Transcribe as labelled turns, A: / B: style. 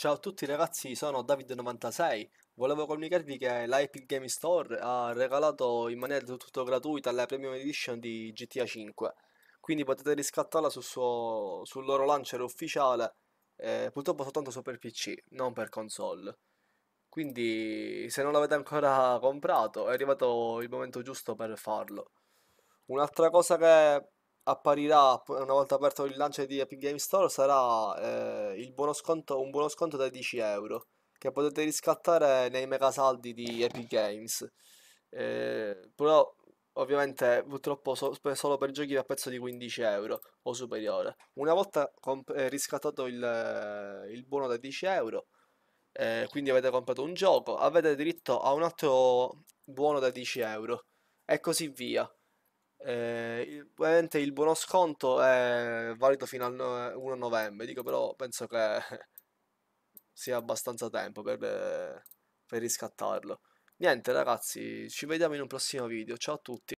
A: Ciao a tutti ragazzi, sono David96. Volevo comunicarvi che la Game Store ha regalato in maniera del tutto gratuita la Premium Edition di GTA 5. Quindi potete riscattarla sul, suo, sul loro launcher ufficiale, eh, purtroppo soltanto su per PC, non per console. Quindi se non l'avete ancora comprato è arrivato il momento giusto per farlo. Un'altra cosa che apparirà una volta aperto il lancio di Epic Games Store sarà eh, buono sconto, un buono sconto da 10 euro che potete riscattare nei mega saldi di Epic Games. Eh, però ovviamente purtroppo so, per, solo per giochi a prezzo di 15 euro o superiore. Una volta eh, riscattato il, eh, il, buono da 10 euro, eh, quindi avete comprato un gioco, avete diritto a un altro buono da 10 euro e così via. Eh, il, ovviamente il buono sconto è valido fino al 1 novembre, dico però penso che sia abbastanza tempo per, per riscattarlo. Niente ragazzi, ci vediamo in un prossimo video, ciao a tutti.